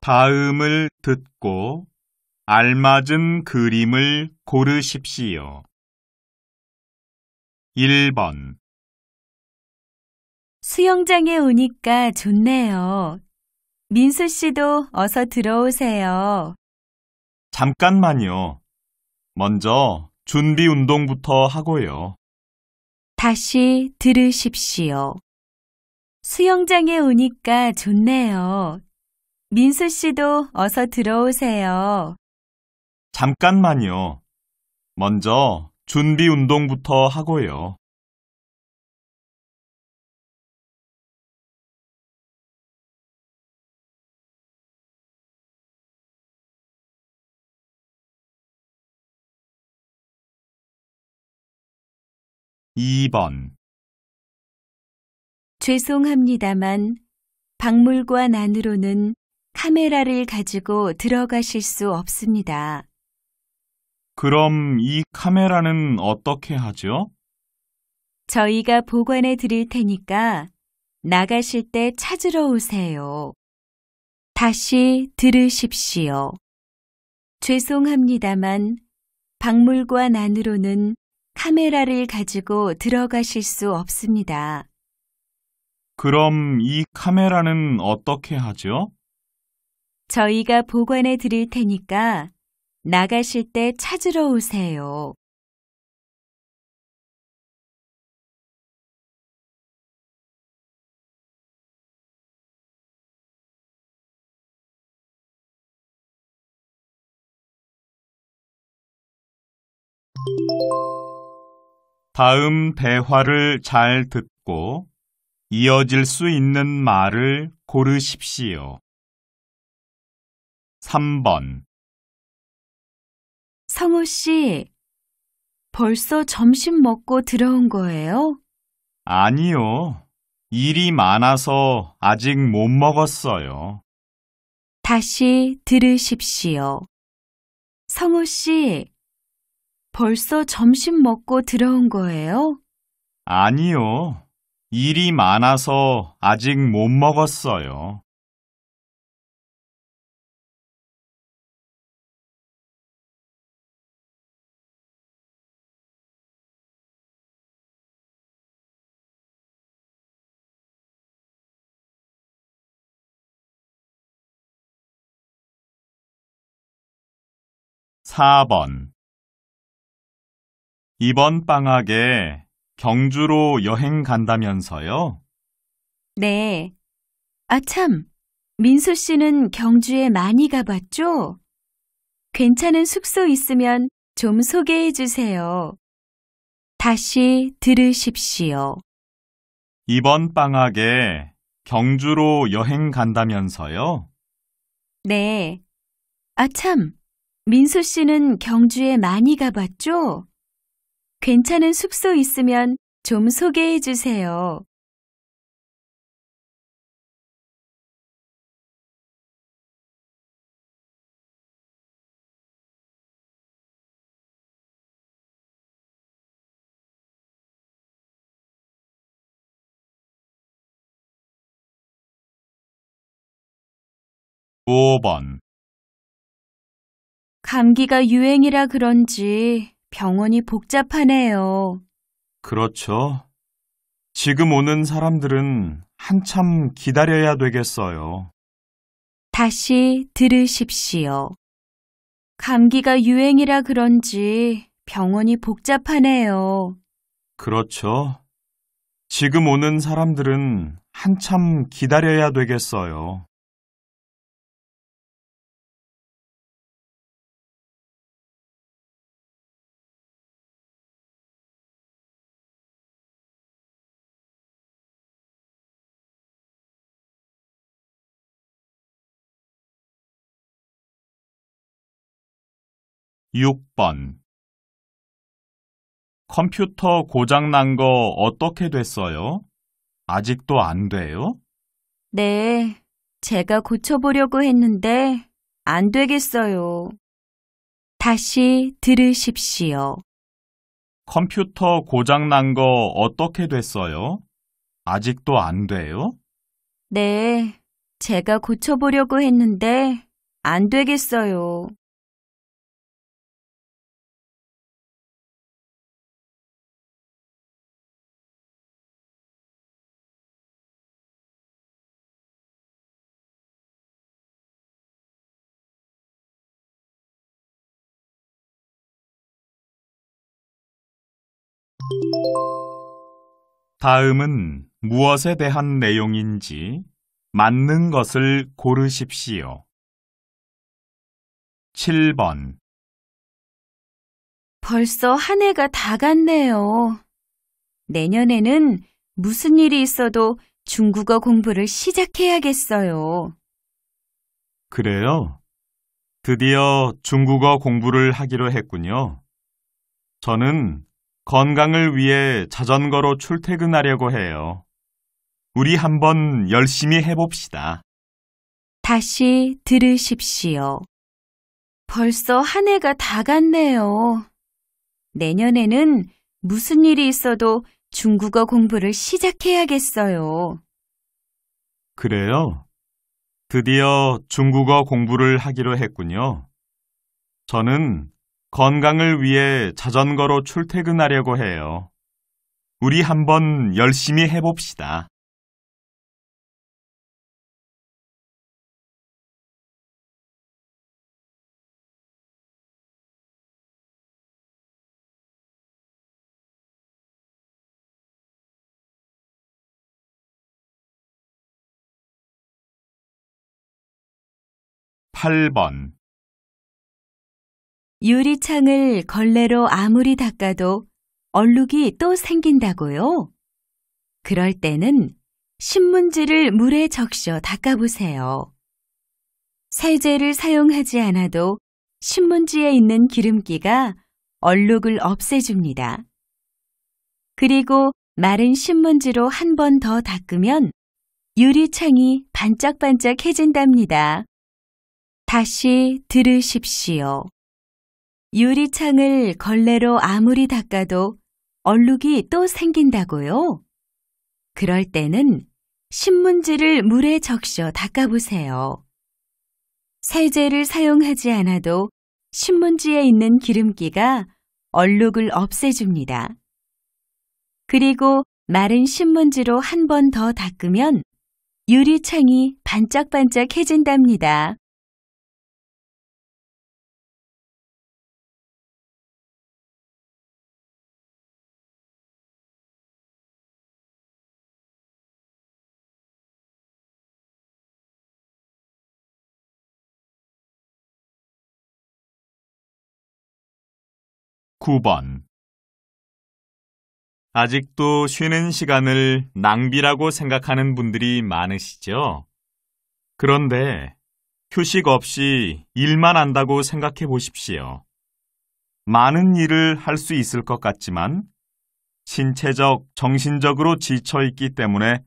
다음을 듣고 알맞은 그림을 고르십시오. 1번 수영장에 오니까 좋네요. 민수 씨도 어서 들어오세요. 잠깐만요. 먼저 준비 운동부터 하고요. 다시 들으십시오. 수영장에 오니까 좋네요. 민수 씨도 어서 들어오세요. 잠깐만요. 먼저 준비 운동부터 하고요. 이번 죄송합니다만 박물관 안으로는 카메라를 가지고 들어가실 수 없습니다. 그럼 이 카메라는 어떻게 하죠? 저희가 보관해 드릴 테니까 나가실 때 찾으러 오세요. 다시 들으십시오. 죄송합니다만 박물관 안으로는 카메라를 가지고 들어가실 수 없습니다. 그럼 이 카메라는 어떻게 하죠? 저희가 보관해 드릴 테니까 나가실 때 찾으러 오세요. 다음 대화를 잘 듣고 이어질 수 있는 말을 고르십시오. 3번 성호 씨, 벌써 점심 먹고 들어온 거예요? 아니요. 일이 많아서 아직 못 먹었어요. 다시 들으십시오. 성호 씨, 벌써 점심 먹고 들어온 거예요? 아니요. 일이 많아서 아직 못 먹었어요. (4번) 이번 방학에 경주로 여행 간다면서요? 네. 아, 참. 민수 씨는 경주에 많이 가봤죠? 괜찮은 숙소 있으면 좀 소개해 주세요. 다시 들으십시오. 이번 방학에 경주로 여행 간다면서요? 네. 아, 참. 민수 씨는 경주에 많이 가봤죠? 괜찮은 숙소 있으면 좀 소개해 주세요. 5번 감기가 유행이라 그런지 병원이 복잡하네요. 그렇죠. 지금 오는 사람들은 한참 기다려야 되겠어요. 다시 들으십시오. 감기가 유행이라 그런지 병원이 복잡하네요. 그렇죠. 지금 오는 사람들은 한참 기다려야 되겠어요. 6번 컴퓨터 고장 난 거 어떻게 됐어요? 아직도 안 돼요? 네, 제가 고쳐보려고 했는데 안 되겠어요. 다시 들으십시오. 컴퓨터 고장 난 거 어떻게 됐어요? 아직도 안 돼요? 네, 제가 고쳐보려고 했는데 안 되겠어요. 다음은 무엇에 대한 내용인지 맞는 것을 고르십시오. 7번 벌써 한 해가 다 갔네요. 내년에는 무슨 일이 있어도 중국어 공부를 시작해야겠어요. 그래요? 드디어 중국어 공부를 하기로 했군요. 저는 건강을 위해 자전거로 출퇴근하려고 해요. 우리 한번 열심히 해봅시다. 다시 들으십시오. 벌써 한 해가 다 갔네요. 내년에는 무슨 일이 있어도 중국어 공부를 시작해야겠어요. 그래요? 드디어 중국어 공부를 하기로 했군요. 저는 건강을 위해 자전거로 출퇴근하려고 해요. 우리 한번 열심히 해봅시다. (8번) 유리창을 걸레로 아무리 닦아도 얼룩이 또 생긴다고요? 그럴 때는 신문지를 물에 적셔 닦아보세요. 세제를 사용하지 않아도 신문지에 있는 기름기가 얼룩을 없애줍니다. 그리고 마른 신문지로 한 번 더 닦으면 유리창이 반짝반짝해진답니다. 다시 들으십시오. 유리창을 걸레로 아무리 닦아도 얼룩이 또 생긴다고요? 그럴 때는 신문지를 물에 적셔 닦아보세요. 세제를 사용하지 않아도 신문지에 있는 기름기가 얼룩을 없애줍니다. 그리고 마른 신문지로 한 번 더 닦으면 유리창이 반짝반짝해진답니다. 9번 아직도 쉬는 시간을 낭비라고 생각하는 분들이 많으시죠? 그런데 휴식 없이 일만 한다고 생각해 보십시오. 많은 일을 할 수 있을 것 같지만 신체적, 정신적으로 지쳐 있기 때문에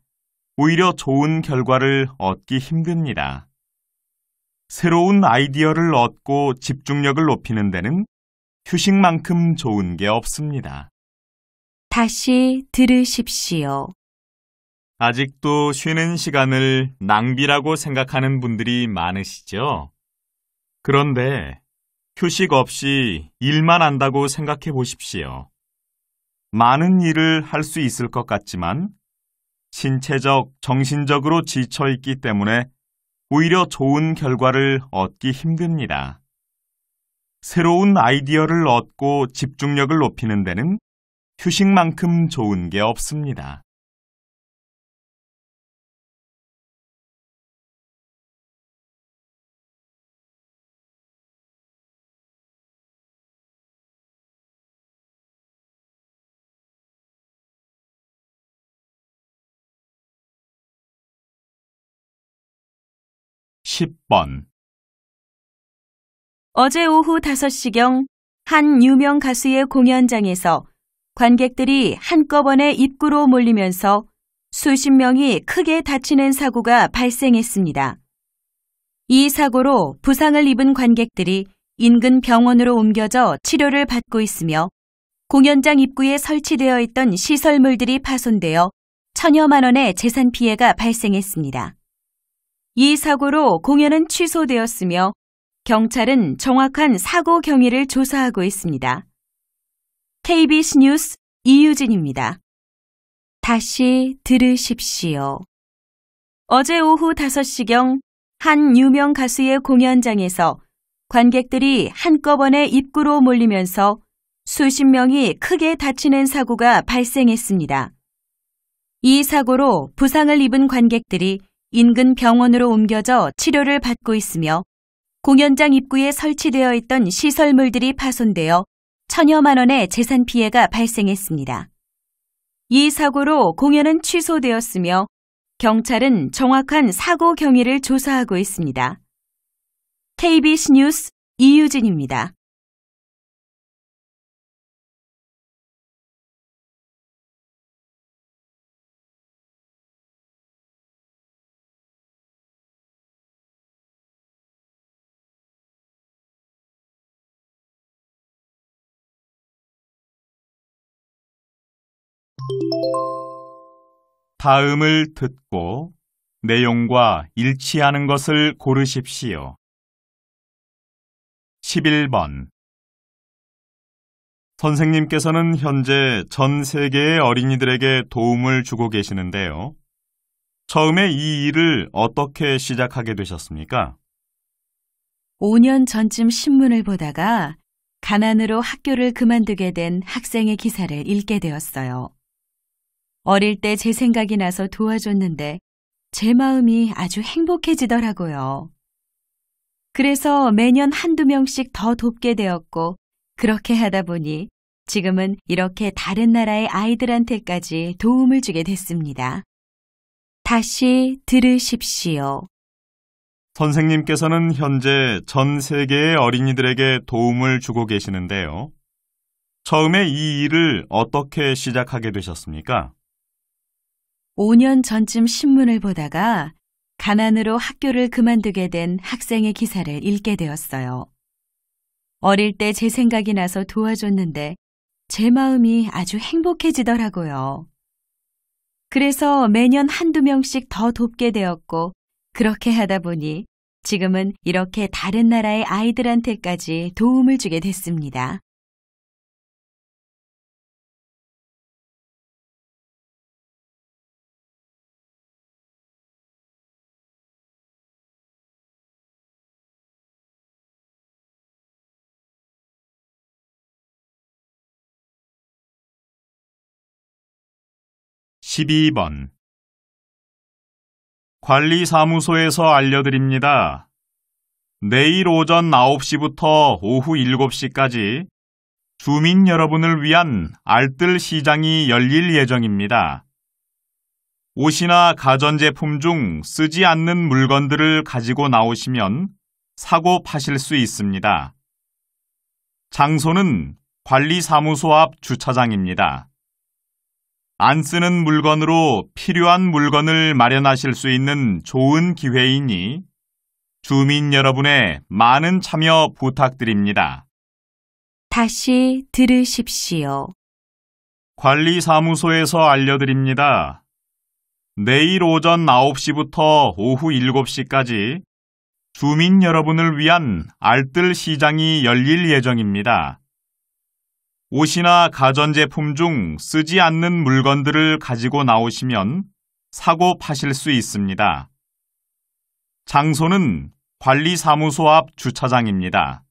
오히려 좋은 결과를 얻기 힘듭니다. 새로운 아이디어를 얻고 집중력을 높이는 데는 휴식만큼 좋은 게 없습니다. 다시 들으십시오. 아직도 쉬는 시간을 낭비라고 생각하는 분들이 많으시죠? 그런데 휴식 없이 일만 한다고 생각해 보십시오. 많은 일을 할 수 있을 것 같지만 신체적, 정신적으로 지쳐 있기 때문에 오히려 좋은 결과를 얻기 힘듭니다. 새로운 아이디어를 얻고 집중력을 높이는 데는 휴식만큼 좋은 게 없습니다. (10번) 어제 오후 5시경 한 유명 가수의 공연장에서 관객들이 한꺼번에 입구로 몰리면서 수십 명이 크게 다치는 사고가 발생했습니다. 이 사고로 부상을 입은 관객들이 인근 병원으로 옮겨져 치료를 받고 있으며 공연장 입구에 설치되어 있던 시설물들이 파손되어 천여만 원의 재산 피해가 발생했습니다. 이 사고로 공연은 취소되었으며 경찰은 정확한 사고 경위를 조사하고 있습니다. KBS 뉴스 이유진입니다. 다시 들으십시오. 어제 오후 5시경 한 유명 가수의 공연장에서 관객들이 한꺼번에 입구로 몰리면서 수십 명이 크게 다치는 사고가 발생했습니다. 이 사고로 부상을 입은 관객들이 인근 병원으로 옮겨져 치료를 받고 있으며 공연장 입구에 설치되어 있던 시설물들이 파손되어 천여만 원의 재산 피해가 발생했습니다. 이 사고로 공연은 취소되었으며 경찰은 정확한 사고 경위를 조사하고 있습니다. KBC 뉴스 이유진입니다. 다음을 듣고 내용과 일치하는 것을 고르십시오. 11번 선생님께서는 현재 전 세계의 어린이들에게 도움을 주고 계시는데요. 처음에 이 일을 어떻게 시작하게 되셨습니까? 5년 전쯤 신문을 보다가 가난으로 학교를 그만두게 된 학생의 기사를 읽게 되었어요. 어릴 때 제 생각이 나서 도와줬는데 제 마음이 아주 행복해지더라고요. 그래서 매년 한두 명씩 더 돕게 되었고 그렇게 하다 보니 지금은 이렇게 다른 나라의 아이들한테까지 도움을 주게 됐습니다. 다시 들으십시오. 선생님께서는 현재 전 세계의 어린이들에게 도움을 주고 계시는데요. 처음에 이 일을 어떻게 시작하게 되셨습니까? 5년 전쯤 신문을 보다가 가난으로 학교를 그만두게 된 학생의 기사를 읽게 되었어요. 어릴 때 제 생각이 나서 도와줬는데 제 마음이 아주 행복해지더라고요. 그래서 매년 한두 명씩 더 돕게 되었고 그렇게 하다 보니 지금은 이렇게 다른 나라의 아이들한테까지 도움을 주게 됐습니다. 12번 관리사무소에서 알려드립니다. 내일 오전 9시부터 오후 7시까지 주민 여러분을 위한 알뜰 시장이 열릴 예정입니다. 옷이나 가전제품 중 쓰지 않는 물건들을 가지고 나오시면 사고 파실 수 있습니다. 장소는 관리사무소 앞 주차장입니다. 안 쓰는 물건으로 필요한 물건을 마련하실 수 있는 좋은 기회이니 주민 여러분의 많은 참여 부탁드립니다. 다시 들으십시오. 관리사무소에서 알려드립니다. 내일 오전 9시부터 오후 7시까지 주민 여러분을 위한 알뜰 시장이 열릴 예정입니다. 옷이나 가전제품 중 쓰지 않는 물건들을 가지고 나오시면 사고 파실 수 있습니다. 장소는 관리사무소 앞 주차장입니다.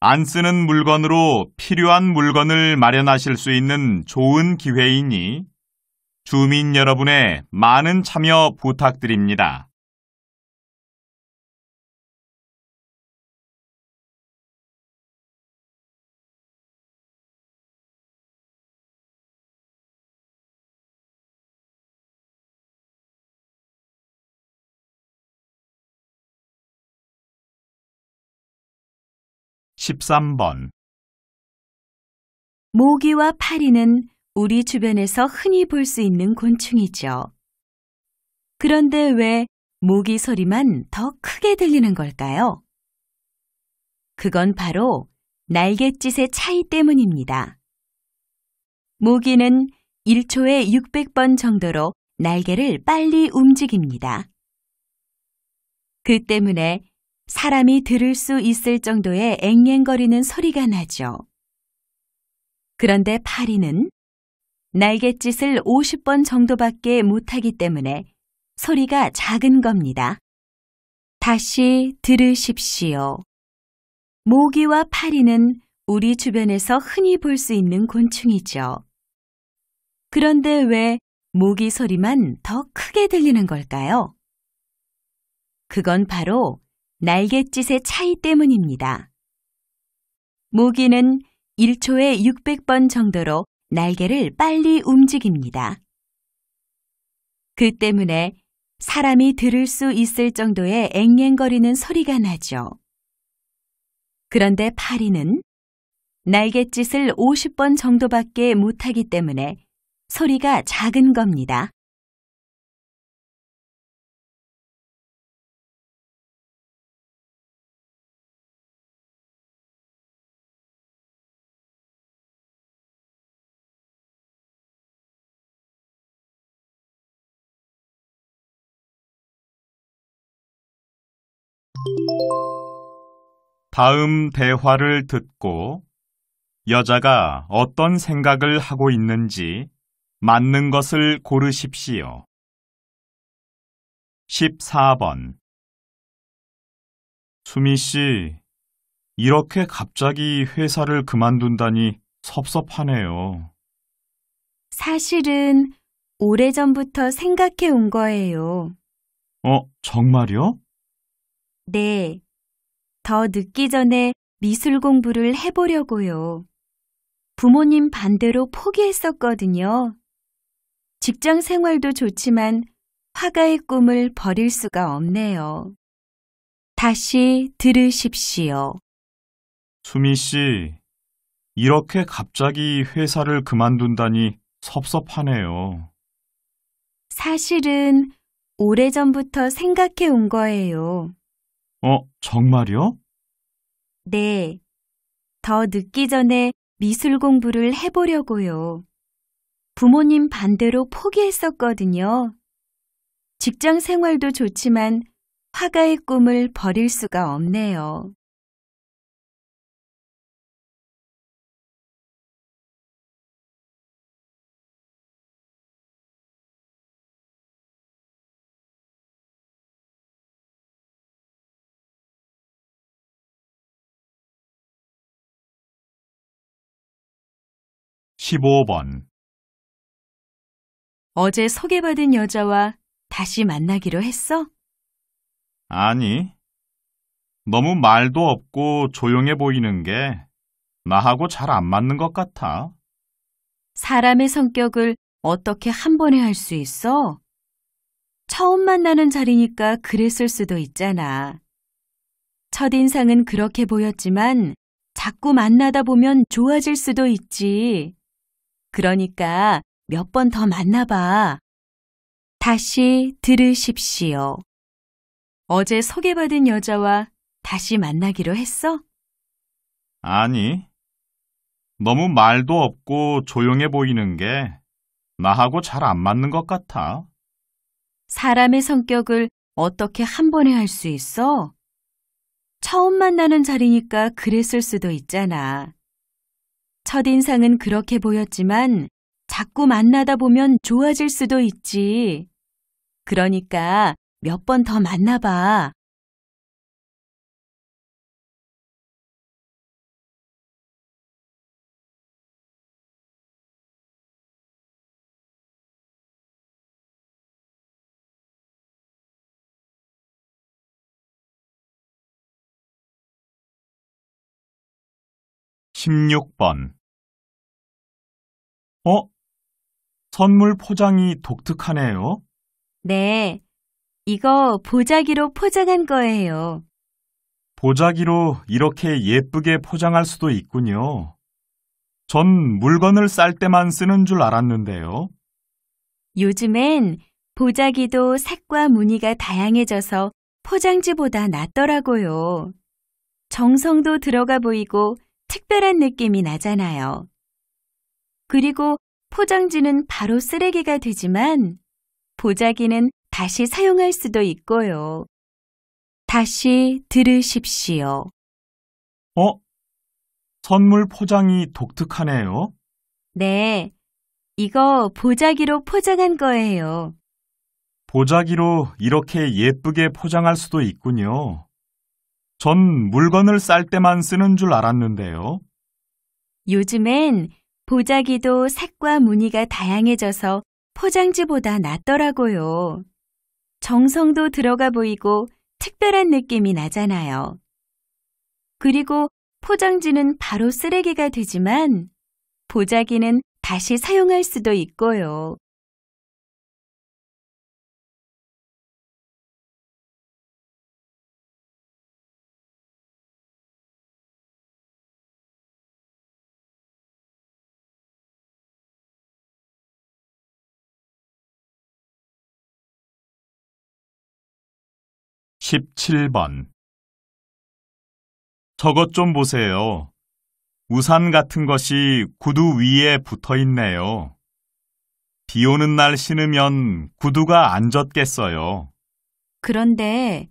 안 쓰는 물건으로 필요한 물건을 마련하실 수 있는 좋은 기회이니 주민 여러분의 많은 참여 부탁드립니다. 13번 모기와 파리는 우리 주변에서 흔히 볼 수 있는 곤충이죠. 그런데 왜 모기 소리만 더 크게 들리는 걸까요? 그건 바로 날갯짓의 차이 때문입니다. 모기는 1초에 600번 정도로 날개를 빨리 움직입니다. 그 때문에 사람이 들을 수 있을 정도의 앵앵거리는 소리가 나죠. 그런데 파리는 날갯짓을 50번 정도밖에 못하기 때문에 소리가 작은 겁니다. 다시 들으십시오. 모기와 파리는 우리 주변에서 흔히 볼 수 있는 곤충이죠. 그런데 왜 모기 소리만 더 크게 들리는 걸까요? 그건 바로 날갯짓의 차이 때문입니다. 모기는 1초에 600번 정도로 날개를 빨리 움직입니다. 그 때문에 사람이 들을 수 있을 정도의 앵앵거리는 소리가 나죠. 그런데 파리는 날갯짓을 50번 정도밖에 못하기 때문에 소리가 작은 겁니다. 다음 대화를 듣고 여자가 어떤 생각을 하고 있는지 맞는 것을 고르십시오. 14번 수미 씨, 이렇게 갑자기 회사를 그만둔다니 섭섭하네요. 사실은 오래전부터 생각해 온 거예요. 어, 정말요? 네. 더 늦기 전에 미술 공부를 해보려고요. 부모님 반대로 포기했었거든요. 직장 생활도 좋지만 화가의 꿈을 버릴 수가 없네요. 다시 들으십시오. 수미 씨, 이렇게 갑자기 회사를 그만둔다니 섭섭하네요. 사실은 오래전부터 생각해 온 거예요. 어, 정말요? 네. 더 늦기 전에 미술 공부를 해보려고요. 부모님 반대로 포기했었거든요. 직장 생활도 좋지만 화가의 꿈을 버릴 수가 없네요. 15번 어제 소개받은 여자와 다시 만나기로 했어? 아니. 너무 말도 없고 조용해 보이는 게 나하고 잘 안 맞는 것 같아. 사람의 성격을 어떻게 한 번에 할 수 있어? 처음 만나는 자리니까 그랬을 수도 있잖아. 첫인상은 그렇게 보였지만 자꾸 만나다 보면 좋아질 수도 있지. 그러니까 몇 번 더 만나봐. 다시 들으십시오. 어제 소개받은 여자와 다시 만나기로 했어? 아니. 너무 말도 없고 조용해 보이는 게 나하고 잘 안 맞는 것 같아. 사람의 성격을 어떻게 한 번에 할 수 있어? 처음 만나는 자리니까 그랬을 수도 있잖아. 첫인상은 그렇게 보였지만 자꾸 만나다 보면 좋아질 수도 있지. 그러니까 몇 번 더 만나봐. 1 6번 어? 선물 포장이 독특하네요. 네, 이거 보자기로 포장한 거예요. 보자기로 이렇게 예쁘게 포장할 수도 있군요. 전 물건을 쌀 때만 쓰는 줄 알았는데요. 요즘엔 보자기도 색과 무늬가 다양해져서 포장지보다 낫더라고요. 정성도 들어가 보이고 특별한 느낌이 나잖아요. 그리고 포장지는 바로 쓰레기가 되지만 보자기는 다시 사용할 수도 있고요. 다시 들으십시오. 어? 선물 포장이 독특하네요. 네, 이거 보자기로 포장한 거예요. 보자기로 이렇게 예쁘게 포장할 수도 있군요. 전 물건을 쌀 때만 쓰는 줄 알았는데요. 요즘엔 보자기도 색과 무늬가 다양해져서 포장지보다 낫더라고요. 정성도 들어가 보이고 특별한 느낌이 나잖아요. 그리고 포장지는 바로 쓰레기가 되지만 보자기는 다시 사용할 수도 있고요. 17번 저것 좀 보세요. 우산 같은 것이 구두 위에 붙어 있네요. 비 오는 날 신으면 구두가 안 젖겠어요. 그런데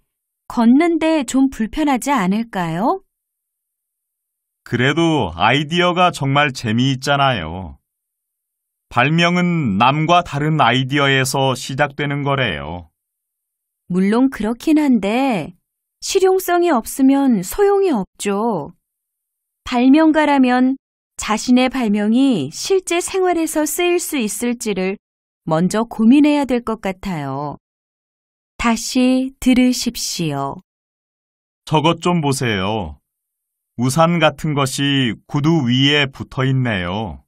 걷는데 좀 불편하지 않을까요? 그래도 아이디어가 정말 재미있잖아요. 발명은 남과 다른 아이디어에서 시작되는 거래요. 물론 그렇긴 한데 실용성이 없으면 소용이 없죠. 발명가라면 자신의 발명이 실제 생활에서 쓰일 수 있을지를 먼저 고민해야 될 것 같아요. 다시 들으십시오. 저것 좀 보세요. 우산 같은 것이 구두 위에 붙어 있네요.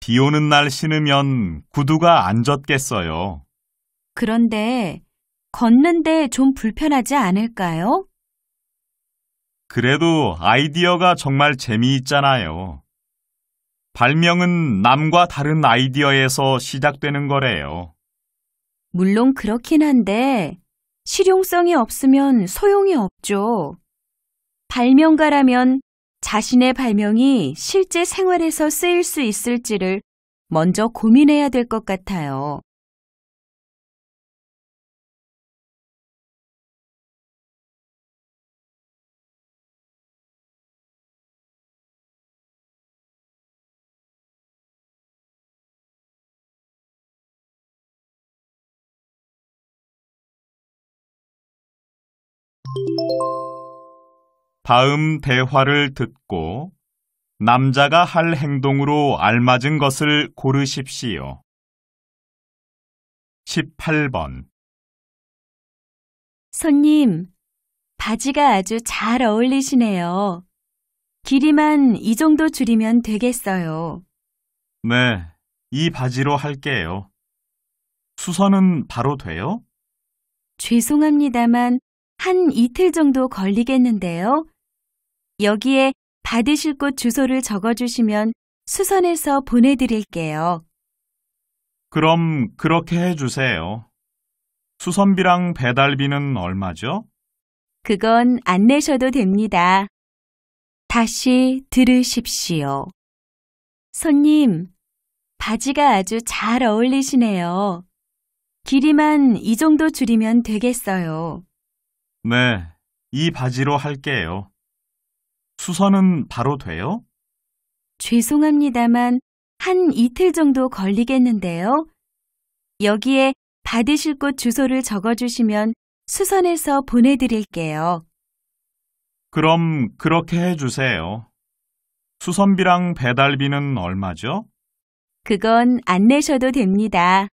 비 오는 날 신으면 구두가 안 젖겠어요. 그런데 걷는데 좀 불편하지 않을까요? 그래도 아이디어가 정말 재미있잖아요. 발명은 남과 다른 아이디어에서 시작되는 거래요. 물론 그렇긴 한데 실용성이 없으면 소용이 없죠. 발명가라면 자신의 발명이 실제 생활에서 쓰일 수 있을지를 먼저 고민해야 될 것 같아요. 다음 대화를 듣고 남자가 할 행동으로 알맞은 것을 고르십시오. 18번 손님, 바지가 아주 잘 어울리시네요. 길이만 이 정도 줄이면 되겠어요. 네, 이 바지로 할게요. 수선은 바로 돼요? 죄송합니다만 한 이틀 정도 걸리겠는데요. 여기에 받으실 곳 주소를 적어주시면 수선해서 보내드릴게요. 그럼 그렇게 해주세요. 수선비랑 배달비는 얼마죠? 그건 안 내셔도 됩니다. 다시 들으십시오. 손님, 바지가 아주 잘 어울리시네요. 길이만 이 정도 줄이면 되겠어요. 네, 이 바지로 할게요. 수선은 바로 돼요? 죄송합니다만 한 이틀 정도 걸리겠는데요. 여기에 받으실 곳 주소를 적어주시면 수선해서 보내드릴게요. 그럼 그렇게 해주세요. 수선비랑 배달비는 얼마죠? 그건 안 내셔도 됩니다.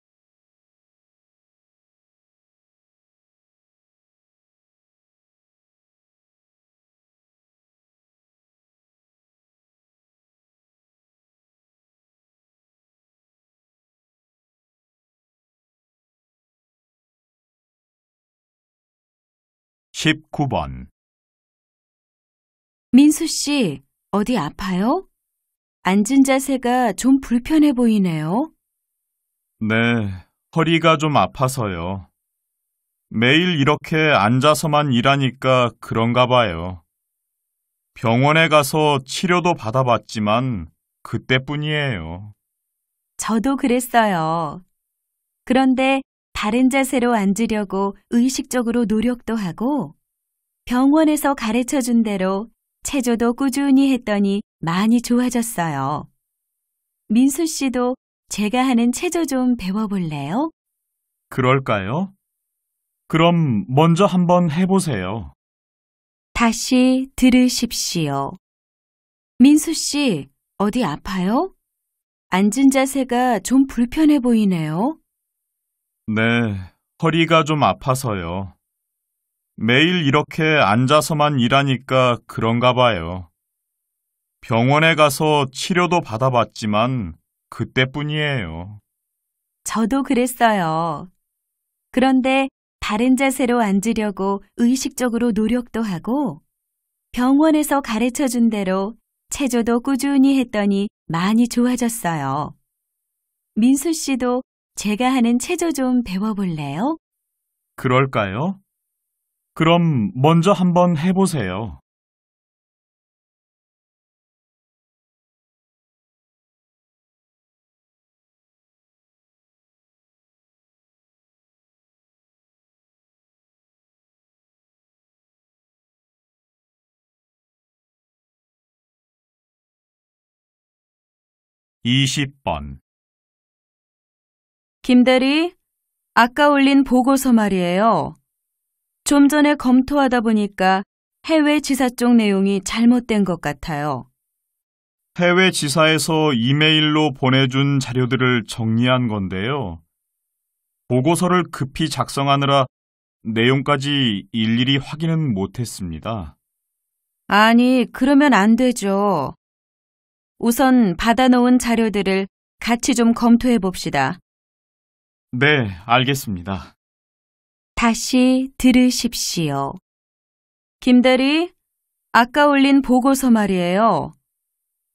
19번 민수 씨, 어디 아파요? 앉은 자세가 좀 불편해 보이네요. 네, 허리가 좀 아파서요. 매일 이렇게 앉아서만 일하니까 그런가 봐요. 병원에 가서 치료도 받아봤지만 그때뿐이에요. 저도 그랬어요. 그런데 다른 자세로 앉으려고 의식적으로 노력도 하고 병원에서 가르쳐 준 대로 체조도 꾸준히 했더니 많이 좋아졌어요. 민수 씨도 제가 하는 체조 좀 배워볼래요? 그럴까요? 그럼 먼저 한번 해보세요. 다시 들으십시오. 민수 씨, 어디 아파요? 앉은 자세가 좀 불편해 보이네요. 네, 허리가 좀 아파서요. 매일 이렇게 앉아서만 일하니까 그런가 봐요. 병원에 가서 치료도 받아봤지만 그때뿐이에요. 저도 그랬어요. 그런데 바른 자세로 앉으려고 의식적으로 노력도 하고 병원에서 가르쳐 준 대로 체조도 꾸준히 했더니 많이 좋아졌어요. 민수 씨도 제가 하는 체조 좀 배워볼래요? 그럴까요? 그럼 먼저 한번 해보세요. 이십 번 김대리, 아까 올린 보고서 말이에요. 좀 전에 검토하다 보니까 해외 지사 쪽 내용이 잘못된 것 같아요. 해외 지사에서 이메일로 보내준 자료들을 정리한 건데요. 보고서를 급히 작성하느라 내용까지 일일이 확인은 못했습니다. 아니, 그러면 안 되죠. 우선 받아놓은 자료들을 같이 좀 검토해 봅시다. 네, 알겠습니다. 다시 들으십시오. 김대리, 아까 올린 보고서 말이에요.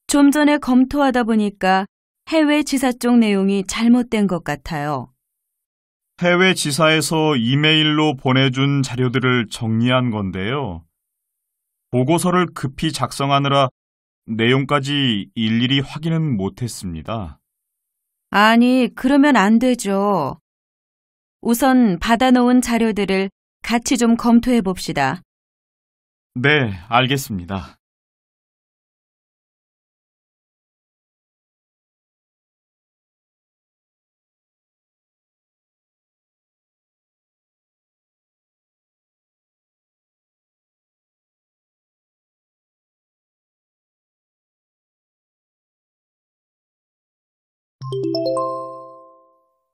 좀 전에 검토하다 보니까 해외 지사 쪽 내용이 잘못된 것 같아요. 해외 지사에서 이메일로 보내준 자료들을 정리한 건데요. 보고서를 급히 작성하느라 내용까지 일일이 확인은 못했습니다. 아니, 그러면 안 되죠. 우선 받아놓은 자료들을 같이 좀 검토해 봅시다. 네, 알겠습니다.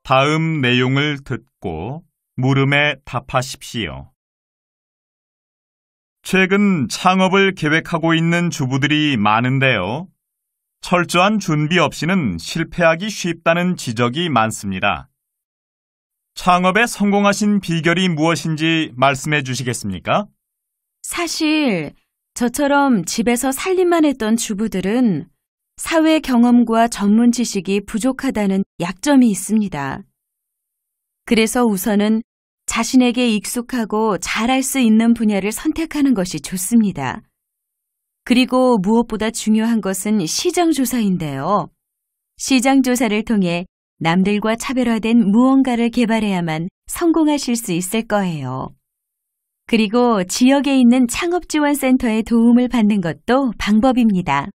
다음 내용을 듣고 물음에 답하십시오. 최근 창업을 계획하고 있는 주부들이 많은데요. 철저한 준비 없이는 실패하기 쉽다는 지적이 많습니다. 창업에 성공하신 비결이 무엇인지 말씀해 주시겠습니까? 사실 저처럼 집에서 살림만 했던 주부들은 사회 경험과 전문 지식이 부족하다는 약점이 있습니다. 그래서 우선은 자신에게 익숙하고 잘할 수 있는 분야를 선택하는 것이 좋습니다. 그리고 무엇보다 중요한 것은 시장조사인데요. 시장조사를 통해 남들과 차별화된 무언가를 개발해야만 성공하실 수 있을 거예요. 그리고 지역에 있는 창업지원센터의 도움을 받는 것도 방법입니다.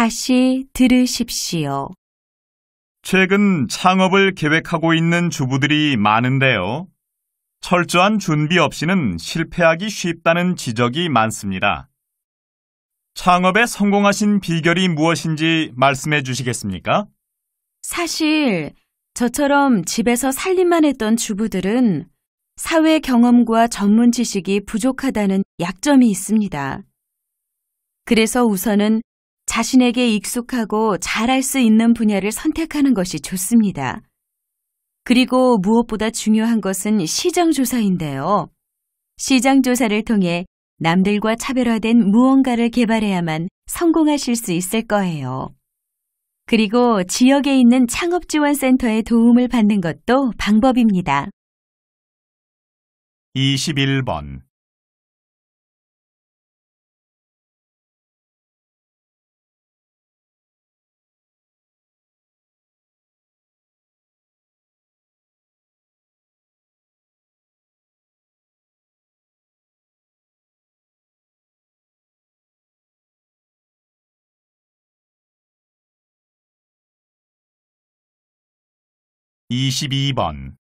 다시 들으십시오. 최근 창업을 계획하고 있는 주부들이 많은데요. 철저한 준비 없이는 실패하기 쉽다는 지적이 많습니다. 창업에 성공하신 비결이 무엇인지 말씀해 주시겠습니까? 사실 저처럼 집에서 살림만 했던 주부들은 사회 경험과 전문 지식이 부족하다는 약점이 있습니다. 그래서 우선은 자신에게 익숙하고 잘할 수 있는 분야를 선택하는 것이 좋습니다. 그리고 무엇보다 중요한 것은 시장조사인데요. 시장조사를 통해 남들과 차별화된 무언가를 개발해야만 성공하실 수 있을 거예요. 그리고 지역에 있는 창업지원센터의 도움을 받는 것도 방법입니다. 21번 22번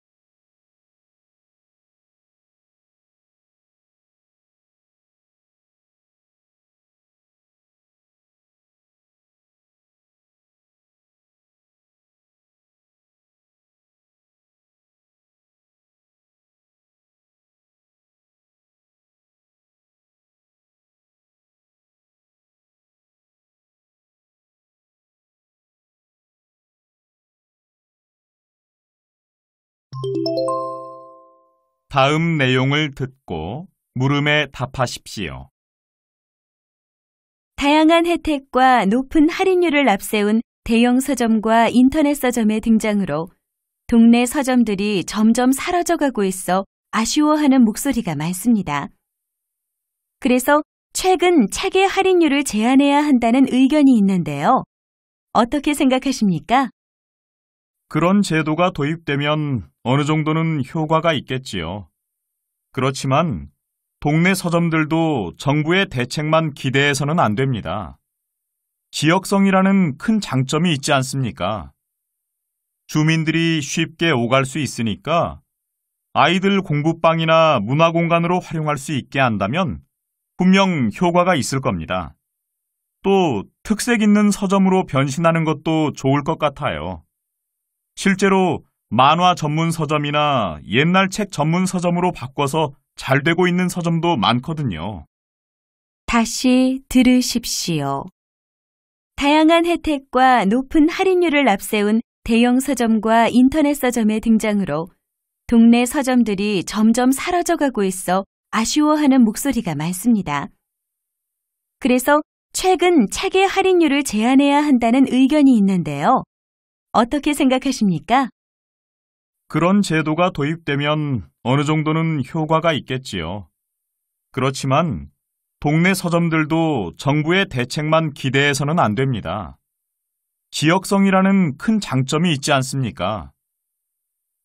다음 내용을 듣고 물음에 답하십시오. 다양한 혜택과 높은 할인율을 앞세운 대형 서점과 인터넷 서점의 등장으로 동네 서점들이 점점 사라져 가고 있어 아쉬워하는 목소리가 많습니다. 그래서 최근 책의 할인율을 제한해야 한다는 의견이 있는데요. 어떻게 생각하십니까? 그런 제도가 도입되면 어느 정도는 효과가 있겠지요. 그렇지만 동네 서점들도 정부의 대책만 기대해서는 안 됩니다. 지역성이라는 큰 장점이 있지 않습니까? 주민들이 쉽게 오갈 수 있으니까 아이들 공부방이나 문화공간으로 활용할 수 있게 한다면 분명 효과가 있을 겁니다. 또 특색 있는 서점으로 변신하는 것도 좋을 것 같아요. 실제로 만화 전문 서점이나 옛날 책 전문 서점으로 바꿔서 잘 되고 있는 서점도 많거든요. 다시 들으십시오. 다양한 혜택과 높은 할인율을 앞세운 대형 서점과 인터넷 서점의 등장으로 동네 서점들이 점점 사라져 가고 있어 아쉬워하는 목소리가 많습니다. 그래서 최근 책의 할인율을 제한해야 한다는 의견이 있는데요. 어떻게 생각하십니까? 그런 제도가 도입되면 어느 정도는 효과가 있겠지요. 그렇지만 동네 서점들도 정부의 대책만 기대해서는 안 됩니다. 지역성이라는 큰 장점이 있지 않습니까?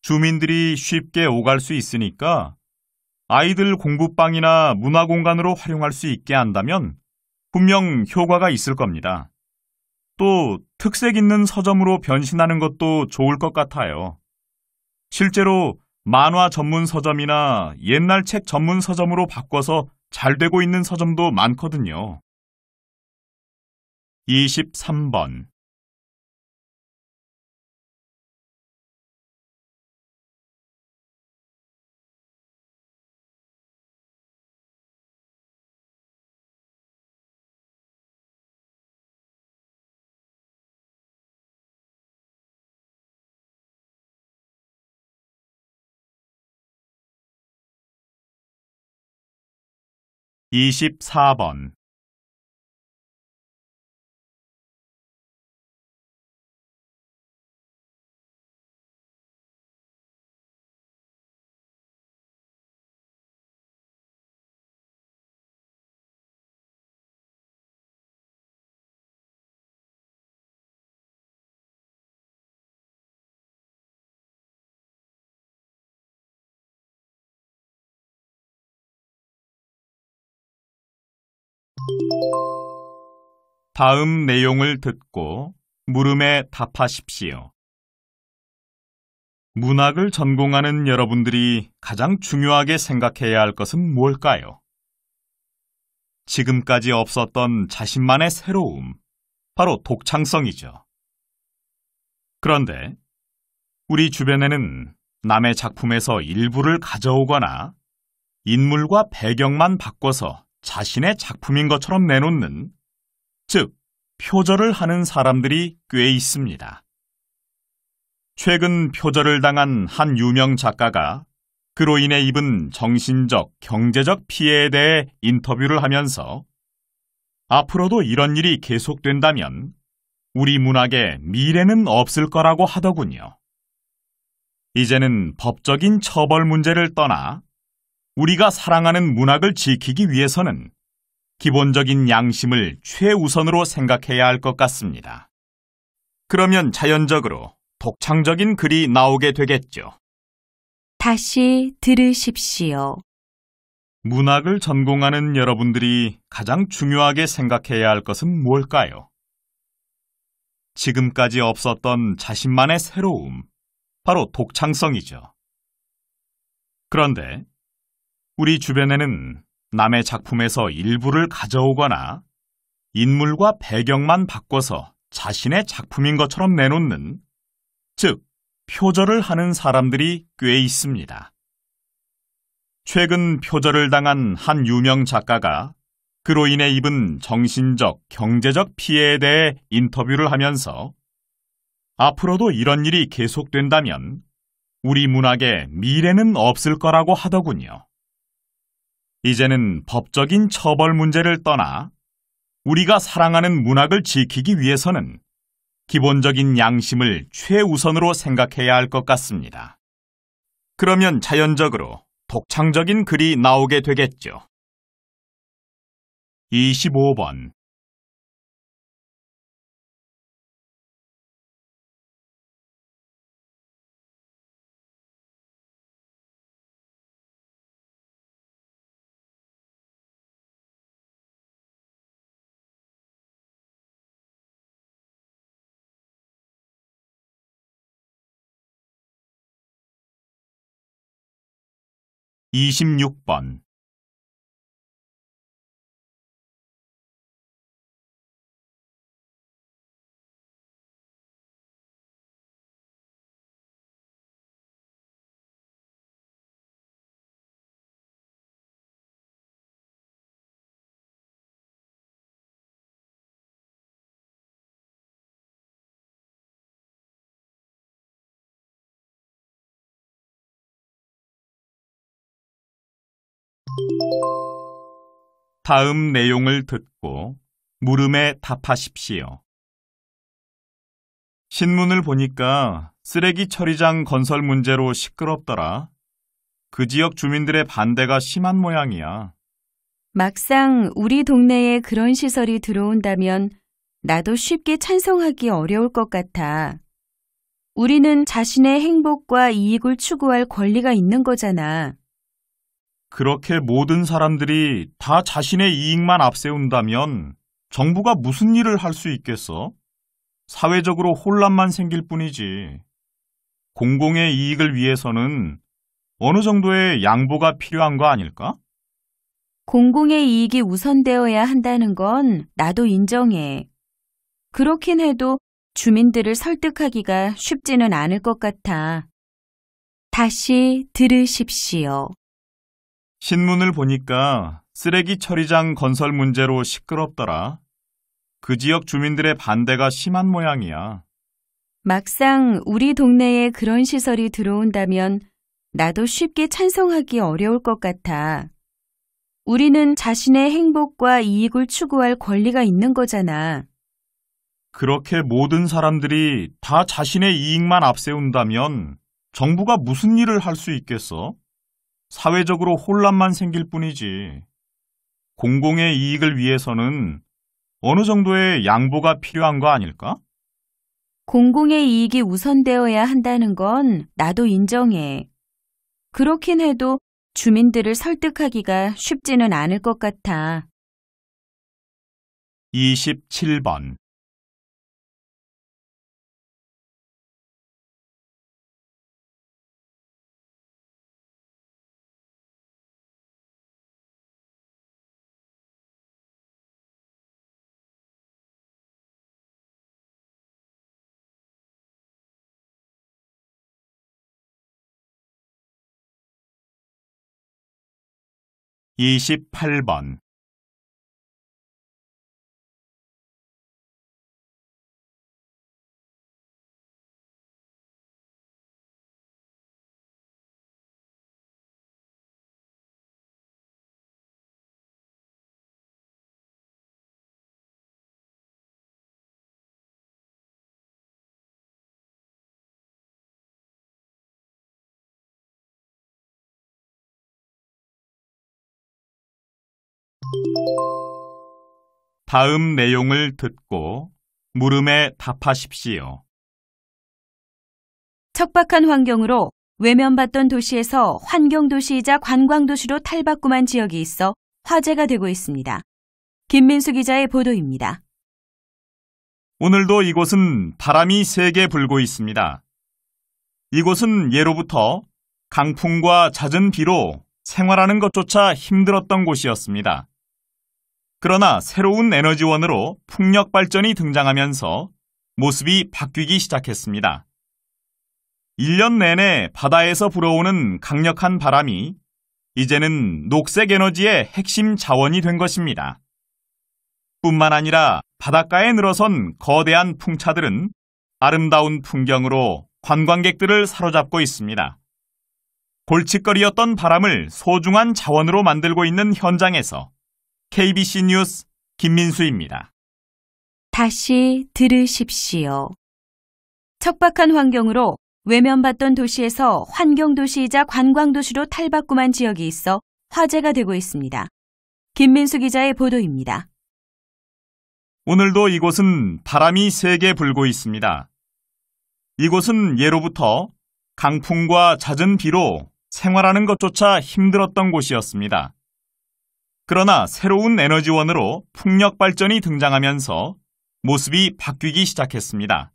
주민들이 쉽게 오갈 수 있으니까 아이들 공부방이나 문화공간으로 활용할 수 있게 한다면 분명 효과가 있을 겁니다. 또 특색 있는 서점으로 변신하는 것도 좋을 것 같아요. 실제로 만화 전문 서점이나 옛날 책 전문 서점으로 바꿔서 잘 되고 있는 서점도 많거든요. 23번 24번 다음 내용을 듣고 물음에 답하십시오. 문학을 전공하는 여러분들이 가장 중요하게 생각해야 할 것은 뭘까요? 지금까지 없었던 자신만의 새로움, 바로 독창성이죠. 그런데 우리 주변에는 남의 작품에서 일부를 가져오거나 인물과 배경만 바꿔서 자신의 작품인 것처럼 내놓는, 즉, 표절을 하는 사람들이 꽤 있습니다. 최근 표절을 당한 한 유명 작가가 그로 인해 입은 정신적, 경제적 피해에 대해 인터뷰를 하면서 앞으로도 이런 일이 계속된다면 우리 문학에 미래는 없을 거라고 하더군요. 이제는 법적인 처벌 문제를 떠나 우리가 사랑하는 문학을 지키기 위해서는 기본적인 양심을 최우선으로 생각해야 할 것 같습니다. 그러면 자연적으로 독창적인 글이 나오게 되겠죠. 다시 들으십시오. 문학을 전공하는 여러분들이 가장 중요하게 생각해야 할 것은 뭘까요? 지금까지 없었던 자신만의 새로움, 바로 독창성이죠. 그런데 우리 주변에는 남의 작품에서 일부를 가져오거나 인물과 배경만 바꿔서 자신의 작품인 것처럼 내놓는, 즉, 표절을 하는 사람들이 꽤 있습니다. 최근 표절을 당한 한 유명 작가가 그로 인해 입은 정신적, 경제적 피해에 대해 인터뷰를 하면서 앞으로도 이런 일이 계속된다면 우리 문학에 미래는 없을 거라고 하더군요. 이제는 법적인 처벌 문제를 떠나 우리가 사랑하는 문학을 지키기 위해서는 기본적인 양심을 최우선으로 생각해야 할 것 같습니다. 그러면 자연적으로 독창적인 글이 나오게 되겠죠. 25번 26번 다음 내용을 듣고 물음에 답하십시오. 신문을 보니까 쓰레기 처리장 건설 문제로 시끄럽더라. 그 지역 주민들의 반대가 심한 모양이야. 막상 우리 동네에 그런 시설이 들어온다면 나도 쉽게 찬성하기 어려울 것 같아. 우리는 자신의 행복과 이익을 추구할 권리가 있는 거잖아. 그렇게 모든 사람들이 다 자신의 이익만 앞세운다면 정부가 무슨 일을 할 수 있겠어? 사회적으로 혼란만 생길 뿐이지. 공공의 이익을 위해서는 어느 정도의 양보가 필요한 거 아닐까? 공공의 이익이 우선되어야 한다는 건 나도 인정해. 그렇긴 해도 주민들을 설득하기가 쉽지는 않을 것 같아. 다시 들으십시오. 신문을 보니까 쓰레기 처리장 건설 문제로 시끄럽더라. 그 지역 주민들의 반대가 심한 모양이야. 막상 우리 동네에 그런 시설이 들어온다면 나도 쉽게 찬성하기 어려울 것 같아. 우리는 자신의 행복과 이익을 추구할 권리가 있는 거잖아. 그렇게 모든 사람들이 다 자신의 이익만 앞세운다면 정부가 무슨 일을 할 수 있겠어? 사회적으로 혼란만 생길 뿐이지 공공의 이익을 위해서는 어느 정도의 양보가 필요한 거 아닐까? 공공의 이익이 우선되어야 한다는 건 나도 인정해. 그렇긴 해도 주민들을 설득하기가 쉽지는 않을 것 같아. 27번 28번 다음 내용을 듣고 물음에 답하십시오. 척박한 환경으로 외면받던 도시에서 환경도시이자 관광도시로 탈바꿈한 지역이 있어 화제가 되고 있습니다. 김민수 기자의 보도입니다. 오늘도 이곳은 바람이 세게 불고 있습니다. 이곳은 예로부터 강풍과 잦은 비로 생활하는 것조차 힘들었던 곳이었습니다. 그러나 새로운 에너지원으로 풍력 발전이 등장하면서 모습이 바뀌기 시작했습니다. 1년 내내 바다에서 불어오는 강력한 바람이 이제는 녹색 에너지의 핵심 자원이 된 것입니다. 뿐만 아니라 바닷가에 늘어선 거대한 풍차들은 아름다운 풍경으로 관광객들을 사로잡고 있습니다. 골칫거리였던 바람을 소중한 자원으로 만들고 있는 현장에서 KBC 뉴스 김민수입니다. 다시 들으십시오. 척박한 환경으로 외면받던 도시에서 환경도시이자 관광도시로 탈바꿈한 지역이 있어 화제가 되고 있습니다. 김민수 기자의 보도입니다. 오늘도 이곳은 바람이 세게 불고 있습니다. 이곳은 예로부터 강풍과 잦은 비로 생활하는 것조차 힘들었던 곳이었습니다. 그러나 새로운 에너지원으로 풍력 발전이 등장하면서 모습이 바뀌기 시작했습니다.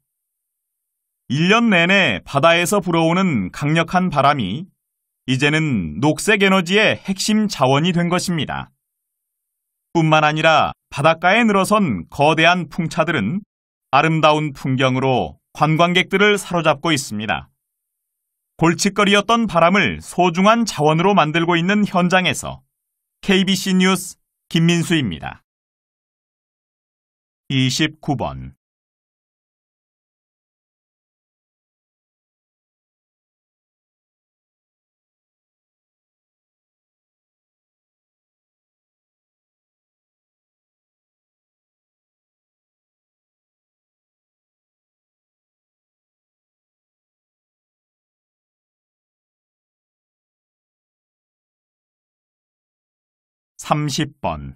1년 내내 바다에서 불어오는 강력한 바람이 이제는 녹색 에너지의 핵심 자원이 된 것입니다. 뿐만 아니라 바닷가에 늘어선 거대한 풍차들은 아름다운 풍경으로 관광객들을 사로잡고 있습니다. 골칫거리였던 바람을 소중한 자원으로 만들고 있는 현장에서 KBC 뉴스 김민수입니다. 29번 30번